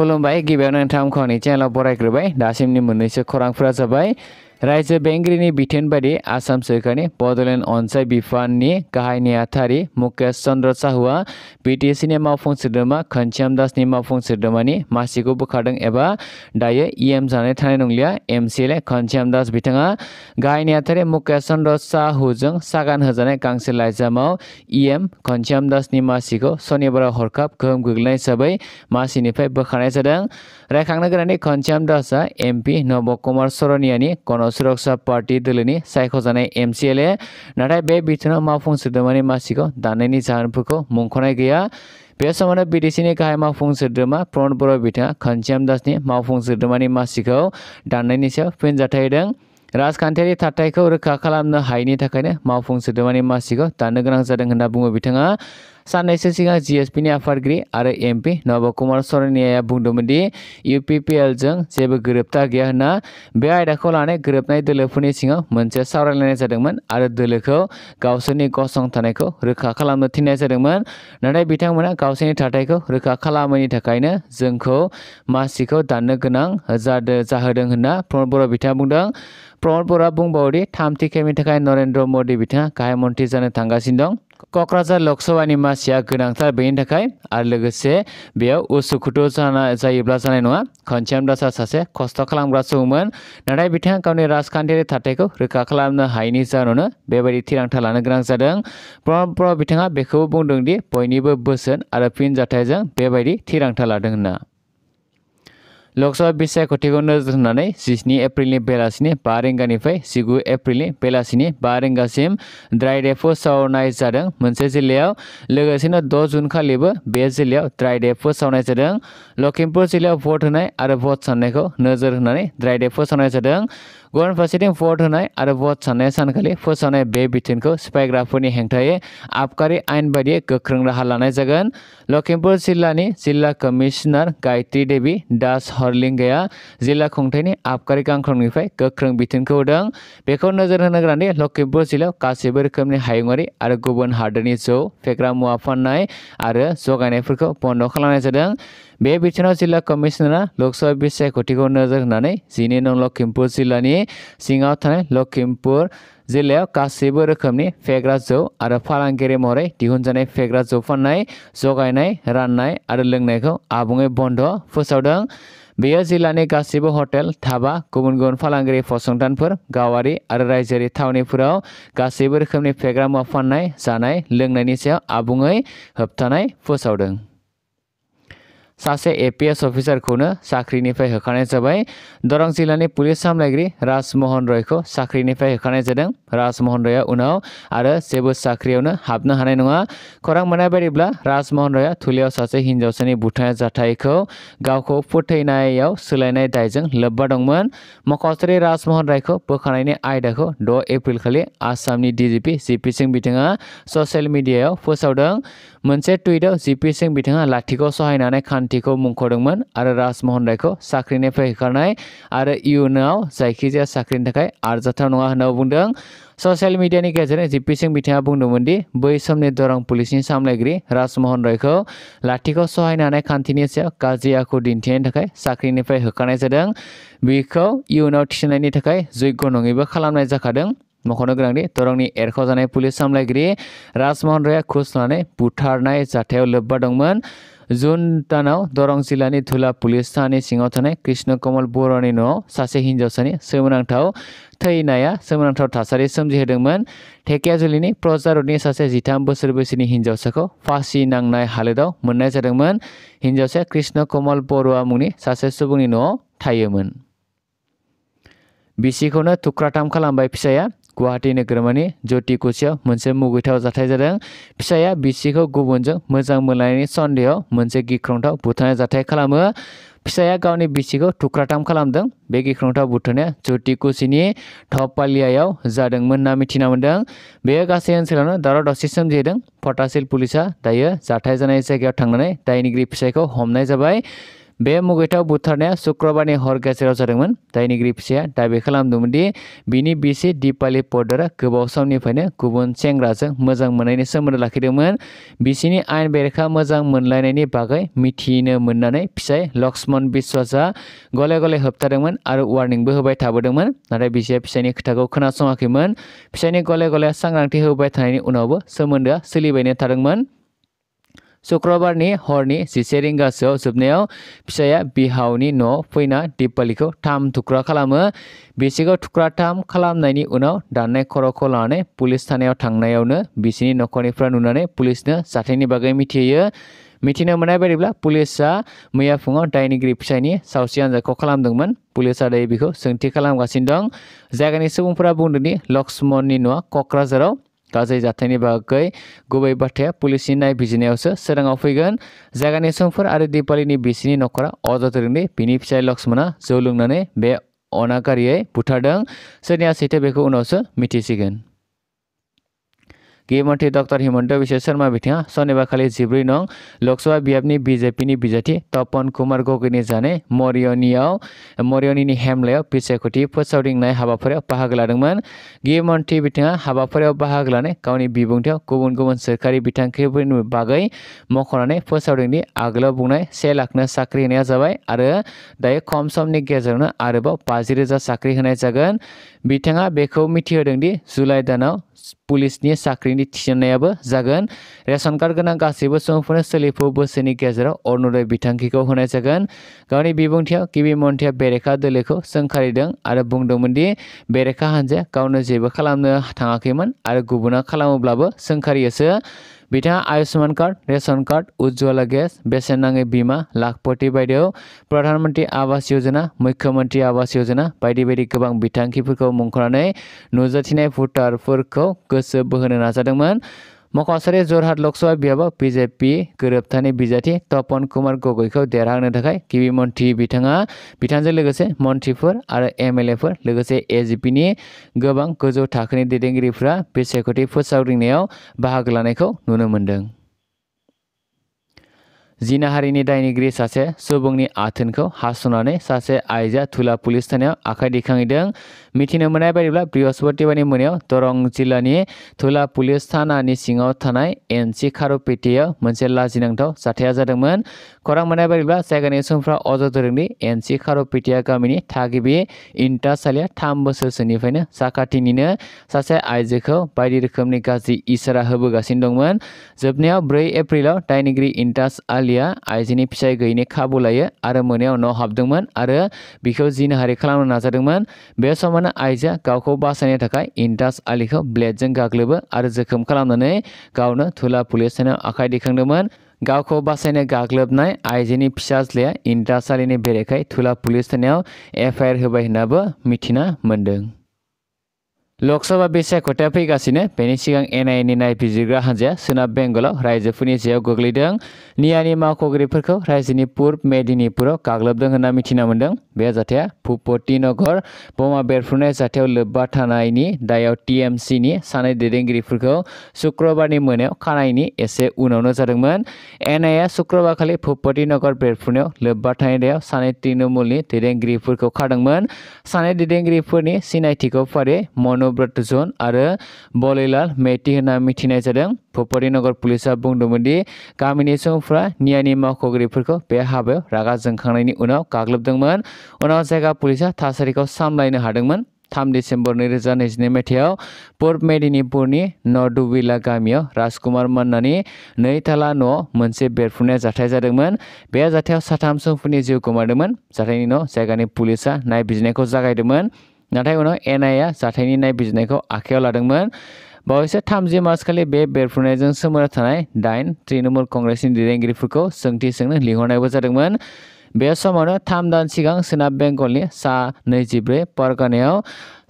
खुलुमबाय गिबियावनो नोंथांखौ आंनि चेनेलाव बरायग्रोबाय दासिमनि मोननैसो खौरांफोरा जाबाय रायजो बेंगिरिनि बिथोन बादि आसाम सोरखारनि बड'लेण्ड अनसाय बिफाननि गाहाय नेहाथारि मुकेश चंद्र साहुआ बिटिसिनि मावफुं सोद्रोमा घनश्याम दासनि मावफुं सोद्रोमानि मासिखौ बोखारदों एबा दायो इएम जानाय थानाय नंलिया एमसिएलए घनश्याम दास बिथाङा गाहाय नेहाथारि मुकेश चन्द्र साहुजों सागान होजानाय गांसे लाइजामाव इएम घनश्याम मासी मासिखौ सनिबाराव हरखाब गोहोम गोग्लैनाय हिसाबै मासिनिफ्राय बोखारनाय जादों रायखांनो गोनांनि घनश्याम दासआ एमपि नब कुमार सरनियानि गण सुरक्षा पार्टी दोलोनि सायख'जानाय एमसिएलए नाथाय बे बिथोनाव मावफुं सोद्रोमानि मासिखौ दानायनि जाहोनफोरखौ मुंख'नाय गैया बे समावनो बिटिसिनि गाहाय मावफुं सोद्रोमा प्रण बर' बिथाङा घनश्याम दासनि मावफुं सोद्रोमानि मासिखौ दाननायनि सायाव फिनजाथाय होदों राजखान्थियारि थाथायखौ रोखा खालामनो हायैनि थाखायनो मावफुं सोद्रोमानि मासिखौ दाननो गोनां जादों होनना बुङो बिथाङा साननैसो सिगां जिएसपिनि आफादगिरि आरो एमपि नब कुमार सरनियाया बुंदोंमोन दि इउपिपिएलजों जेबो गोरोबथा गैया होनना बे आयदाखौ लानाय गोरोबनाय दोलोफोरनि सिङाव मोनसे सावरायलायनाय जादोंमोन आरो दोलोखौ गावसोरनि गसंथानायखौ रोखा खालामनो थिननाय जादोंमोन नाथाय बिथांमोना गावसोरनि थाथायखौ रोखा खालामैनि थाखायनो जोंखौ मासिखौ दाननो गोनां जादों जाहोदों होनना प्रमद बर' बिथाङा बुंदों प्रमद बर'आ बुंबावोदि थामथि खेबनि थाखाय नरेन्द्र मदि बिथाङा गाहाय मन्थ्रि जानो थांगासिनो दं क'क्राझार लक सभानि मासिया गोनांथार बेनि थाखाय आरो लोगोसे बेयाव उसुखुथु जानाय जायोब्ला जानाय नङा खनसेम दासा सासे खस्थ' खालामग्रा सुबुंमोन नाथाय बिथाङा गावनि राजखान्थियारि थाथायखौ रोखा खालामनो हायिनि जाहोनावनो बेबायदि थिरांथा लानो गोनां जादों प्र' बिथाङा बेखौबो बुंदों दि बयनिबो बोसोन आरो फिन जाथायजों बेबायदि थिरांथा लादों होन्ना लोकसभा बिसायख'थिखौ नोजोर होनानै जिस्नि एप्रिलनि बेलासिनि बा रिंगानिफ्राय जिगु एप्रिलनि बेलासिनि बा रिंगासिम ड्राइ डे फोसावनाय जादों मोनसे जिल्लायाव लोगोसेनो द' जुनखालिबो बे जिल्लायाव ड्राइ डे फोसावनाय जादों लखिमपुर जिल्लायाव भट होनाय आरो भट साननायखौ नोजोर होनानै ड्राइ डे गुबुन फारसेथिं भट होनाय आरो भट साननाय सानखालि फोसावनाय बे बिथोनखौ सिफायग्राफोरनि हेंथायै आबकारि आयेन बायदियै गोख्रों राहा लानाय जागोन लखिमपुर जिल्लानि जिल्ला कमिशनार गायत्री देवी दास हरलिंगाया जिल्ला खुंथायनि आबकारि गांख्रंनिफ्राय गोख्रों बिथोनखौ होदों बेखौ नोजोर होनो गोनांदि लखिमपुर जिल्लायाव गासैबो रोखोमनि हायुङारि आरो गुबुन हादोरनि जौ फेग्रा मुवा फाननाय आरो जगायनायफोरखौ बन्द' खालामनाय जादों बे बिथिङाव जिल्ला कमिशनारा लोकसभा बिसायख'थिखौ नोजोर होनानै जिनै नं लखिमपुर जिल्लानि सिङाव थानाय लखिमपुर जिल्लायाव गासैबो रोखोमनि फेग्रा जौ आरो फालांगिरि महरै दिहुनजानाय फेग्रा जौ फाननाय जगायनाय राननाय आरो लोंनायखौ आबुङै बन्द फोसावदों बेयो जिल्लानि गासैबो हटेल थाबा गुबुन गुबुन फालांगिरि फसंथानफोर गावारि आरो रायजोयारि थावनिफोराव गासैबो रोखोमनि फेग्रा मुवा फाननाय जानाय लोंनायनि सायाव आबुङै होबथानाय फोसावदों सासे एपीएस अफिसारखौनो को होखानाय जाबाय दर जिला पुलिस सामलायगिरि राजमोहन रय को होखानाय जादों राजमोहन रया उनाव आरो जेबो साख्रियावनो हाबनो हानाय नङा खौरां मोननाय राजमोहन रया थुलियाव सासे हिन्जावसानि बुथारनाय जाथायखौ गावखौ फोथैनायाव सोलायनाय दायजों लोब्बा दंमोन मख'स्रि राजमोहन रायखौ बोखानायनि आयदाखौ द' एप्रिलखालि आसामनि डिजिपि जिपि सिं बिथाङा ससियेल मिडियायाव फोसावदों मोनसे टुइटआव जिपि सिं बिथाङा लाथिख' सहायनानै खान्थि मानथिखौ मुंख'दोंमोन आरो राजमहन रायखौ साख्रिनिफ्राय होखारनाय आरो इयुनाव जायखिजाया साख्रिनि थाखाय आरजाथाव नङा होनना बुंदों ससियेल मिडियानि गेजेरजों जिपिसिं बिथाङा बुंदोंमोन दि बै समनि दरं पुलिसनि सामलायगिरि राजमहन रायखौ लाथिखौ सहायनानै खान्थिनि सायाव गाज्रि आखु दिन्थिनायनि थाखाय साख्रिनिफ्राय होखारनाय जादों बिखौ इयुनाव थिसननायनि थाखाय जग्य नङैबो खालामनाय जाखादों मख'नो गोनांदि दरंनि एरखावजानाय पुलिस सामलायगिरि राजमहन राया खुस लानानै बुथारनाय जाथायाव लोब्बा दंमोन জুনটানাও দরং জিলানি ধুলা পুলিশ থানি সিংহ থানায় কৃষ্ণকমল বড়নি নও সাসে হিঞ্জসানি সমনাংঠাও থৈনায়া সমনাংঠাও থাসারি সমজিহেদমন ঠেকিয়াজুলিনি প্রজারুনি সাসে 13 বছর বয়সিনি হিঞ্জসাকো ফাসি নাংনাই হালেদাও মুন্নাই জাদমন হিঞ্জসে কৃষ্ণকমল বড়ুয়া মুনি সাসে সুবুনি নও থাইয়মন বিসিখোনা টুকরাটাম খালামবাই পিছায়া गुवाहाटी नोगोरमानि ज्य'ति क'चआव मोनसे मुगैथाव जाथाय जादों फिसाया बिसिखौ गुबुनजों मोजां मोनलायनायनि सन्देहआव मोनसे गिख्रंथाव बुथारनाय जाथाय खालामो फिसाया गावनि बिसिखौ थुख्राथाम खालामदों बे गिख्रंथाव बुथारनाया ज्य'ति क'चिनि थपालियायाव जादोंमोन होनना मिथिना मोन्दों बेयो गासै ओनसोलावनो दावराव दावसि सोमजिहोदों फटासिल पुलिसा दायो जाथाय जानाय जायगायाव थांनानै दायनिगिरि फिसायखौ हमनाय जाबाय बे मुगैथाव बुथारनाया शुक्रबारनि हर गेजेराव जादोंमोन दायनिगिरि फिसाया दाबि खालामदोंमोन दि बिनि बिसि दिपालि गोबाव समनिफ्रायनो गुबुन सेंग्राजों मोजां मोननायनि सोमोन्दो लाखिदोंमोन बिसिनि आयेन बेरेखा मोजां मोनलायनायनि बागै मिथिनो मोननानै फिसाय लक्ष्मण बिस्वासआ गले गले होबथादोंमोन आरो वार्निंबो होबाय थाबोदोंमोन नाथाय बिसिया फिसायनि खोथाखौ खोनासङाखैमोन फिसायनि गले गले सांग्रांथि होबाय थानायनि उनावबो सोमोन्दोआ सोलिबायनो थादोंमोन शुक्रबारनि हरनि जिसे रिंगासोआव जोबनायाव फिसाया बिहावनि न' फैना दिपलिखौ थाम थुख्रा खालामो बिसिखौ थुख्रा थाम खालामनायनि उनाव दाननाय खर'खौ लानानै पुलिस थानायाव थांनायावनो बिसिनि न'खरनिफ्राय नुनानै पुलिसनो जाथायनि बागै मिथियो मिथिनो मोननाय बायदिब्ला पुलिसा मैया फुङाव दायनिगिरि फिसायनि सावस्रि आन्जादखौ खालामदोंमोन पुलिसा दायो बेखौ सोंथि खालामगासिनो दं जायगानि सुबुंफोरा बुंदोंदि लक्ष्मणनि न'आ क'क्राझाराव गाज्रि जाथायनि बागै गुबै बाथ्राया पुलिसनि नायबिजिरनायावसो सोराङाव फैगोन जायगानि सोमफोर आरो दिपालीनि बिसिनि नखरा अजदोरोंनि बिनि फिसाय लक्ष्मणा जौ लोंनानै बे अनागारियै बुथारदों सोरनिया सैथो बेखौ उनावसो मिथिसिगोन गैमन्थि डक्टर हिमंत विश्व शर्मा बिथिङा शनिबारखालि जिब्रै नं लोकसभा बियाबनि बिजेपिनि बिजाथि तपन कुमार गगैनि जाने मरियनियाव मरियनिनि हेमलायाव बिसायख'थि फोसावदिंनाय हाबाफारियाव बाहागो लादोंमोन गृहमन्थि बिथाङा हाबाफारियाव बाहागो लानाय गावनि बिबुंथियाव गुबुन गुबुन सोरखारि बिथांखिफोरनि बागै मख'नानै फोसावदोंदि आगोलाव बुंनाय से लाखनो साख्रि होनाया जाबाय आरो दायो खम समनि गेजेरावनो आरोबाव बाजि रोजा साख्रि होनाय जागोन बिथाङा बेखौ मिथिहोदोंदि जुलाइ दानाव पुलिसनि साख्रिनि थिसननायाबो जागोन रेशन कार्ड गोनां गासैबो सुबुंफोरनो सोलिफु बोसोरनि गेजेराव अरुणोदय बिथांखिखौ होनाय जागोन गावनि बिबुंथियाव गिबि मन्थ्रिया बेरेखा दोलोखौ सोंखारिदों आरो बुंदोंमोन दि बेरेखा हान्जाया गावनो जेबो खालामनो थाङाखैमोन आरो गुबुना खालामोब्लाबो सोंखारियोसो बिथाङा Ayushman card ration card Ujjwala gas बेसेन नाङै बीमा लाखपति बायदियाव प्रधानमंत्री आवास योजना मुख्यमन्त्री आवास योजना बायदि बायदि गोबां बिथांखिफोरखौ मुंख'नानै नुजाथिनाय भटारफोरखौ गोसो बोहोनो नाजादोंमोन माखासे जोरहाट लोकसभा बिहाबाव बिजेपि गोरोबथानि बिजाथि तपन कुमार गगैखौ को थाखाय गिबि मन्थ्रि बिथाङा बिथांजों लोगोसे मन्थ्रिफोर एम एल एफोर लोगोसे ए गोबां गोजौ थाखोनि दैदेनगिरिफोरा बे सायख'थि फोसावदिंनायाव बाहागो लानायखौ नुनो मोन्दों जीना हारी दायनीगिरी सासे सुबुंग आथन को हासुना सासे आइजा थुला पुलिस थाना आखा दिखादों मिथिन मनाय बैदिब्ला बृहस्पतिबारी मनियाव दरंग जिल्लानि थुला पुलिस थाना सिङाव थानाय एन सि खारुपेटिया मोनसे लाजिनांथाव जाथाया जादोंमोन खरा मनाबा जैगा अजदरी एन सी खारो पीटीआर गमी थी इंटरसालिया थाम बसनी साखाती सजुक बायदि रखम गाज्री इशारा होबोगा जबन ब्रे एप्रिल दायनगिरी इंटास आलिया आयजी फिसा गैयी खाबु लाइए और मन न हाबदन और बीख जीन हारी खाल नाजादान बे समान आयजे गाव को बसाने तय इंटास आली को ब्लेड जो गाग्लोब और जखम खाने थुला पुलिस आखाई दिखादान गावखौ बासायनो गाग्लोबनाय आइजोनि फिसाज्लाया इन्डासालिनि बेरेखायै थुला पुलिस थानायाव एफआइआर होबाय होन्नाबो मिथिना मोन्दों लोकसभा बेसा खोथाया एन आई सिगां एनआइएनि नायबिजिरग्रा हान्जाया सोनाब बेंगलाव रायजोफोरनि जेयाव गोग्लैदों नियानि मावख'गिरिफोरखौ रायजोनि पूर्व मेदिनिपुराव गाग्लोबदों मिथिना मोन्दों बे जाथाया भुपति नगर बोमा बेरफ्रुनाय जाथायाव लोब्बा थानायनि दायाव टिएमसिनि सानै दैदेनगिरिफोरखौ शुक्रबारनि मोनायाव खानायनि एसे उनावनो जादोंमोन एनआइए शुक्रबारखालि भुपति नगर बेरफ्रुनायाव लोब्बा थानाय दायाव सानै तृणमूलनि दैदेनगिरिफोरखौ खादोंमोन सानै दैदेनगिरिफोरनि सिनायथिखौ फारियै मनु जोन और बलेलाल मेटि होनना मिथिनाय जादों भुपारि नगर पुलिस बुंदोंमोन दि गामिनि सुबुंफ्रा नियानि मावख'गिरिफोरखौ बे हाबायाव रागा जोंखांनायनि उनाव गाग्लोबदोंमोन उनाव जायगा पुलिसा थासारिखौ सामलायनो हादोंमोन थाम डिसेम्बर नैरोजा नैजिनै मायथाइयाव पर्ट मेदिनिपुरनि नडुविला गामियाव राजकुमार मान्नानि नैथाला न' मोनसे बेरफुनाय जाथाय जादोंमोन बे जाथायाव साथाम सुबुंफोरनि जिउ गोमादोंमोन जाथायनि उनाव जायगानि पुलिसा नायबिजिरनायखौ जागायदोंमोन नाथाय उनाव एनआइआ जाथायनि नायबिजिरनायखौ आखायाव लादोंमोन बावैसो थामजि मार्चखालि बे बेरफ्रुनायजों सोमोन्दो थानाय दाइन तृणमूल कंग्रेसनि दैदेनगिरिफोरखौ सोंथि सोंनो लिंहरनायबो जादोंमोन बे समावनो थाम दान सिगां सोनाब बेंगलनि सा नैजिब्रै परगनायाव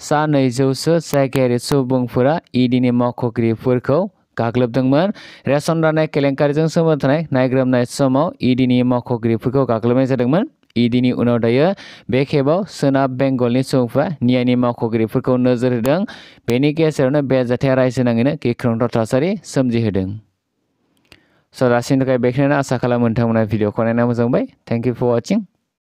सा नैजौसो जायगायारि सुबुंफोरा इडिनि मावख'गिरिफोरखौ गाग्लोबदोंमोन रेशन राननाय केलेंकारिजों सोमोन्दो थानाय नायग्रोमनाय समाव इडिनि मावख'गिरिफोरखौ गाग्लोबनाय जादोंमोन इदी उनाव दायो बे खेबाव सोनाब बेंगलनि सुबुंफ्रा नियायनि मावख'गिरिफोरखौ नोजोर होदों बेनि गेजेरावनो बे जाथाया रायजो नाङैनो गिख्रंथाव थासारि सोमजिहोदों स' दासिमनि थाखाय बेखिनियानो खालामो नोंथांमोना नायना मोजां मोनबाय थेंक फर वाचिंग